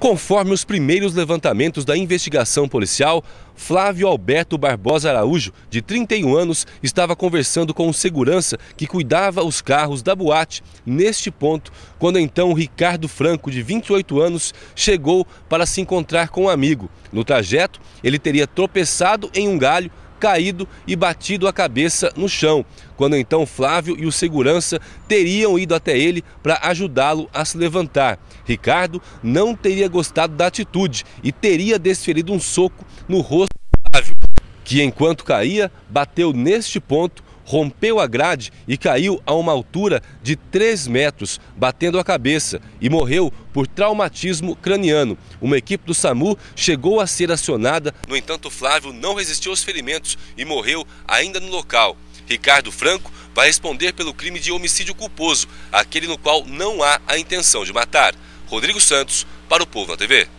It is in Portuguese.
Conforme os primeiros levantamentos da investigação policial, Flávio Alberto Barbosa Araújo, de 31 anos, estava conversando com um segurança que cuidava os carros da boate neste ponto, quando então Ricardo Franco, de 28 anos, chegou para se encontrar com um amigo. No trajeto, ele teria tropeçado em um galho caído e batido a cabeça no chão, quando então Flávio e o segurança teriam ido até ele para ajudá-lo a se levantar. Ricardo não teria gostado da atitude e teria desferido um soco no rosto de Flávio, que enquanto caía, bateu neste ponto rompeu a grade e caiu a uma altura de 3 metros, batendo a cabeça e morreu por traumatismo craniano. Uma equipe do SAMU chegou a ser acionada, no entanto, Flávio não resistiu aos ferimentos e morreu ainda no local. Ricardo Franco vai responder pelo crime de homicídio culposo, aquele no qual não há a intenção de matar. Rodrigo Santos, para o Povo na TV.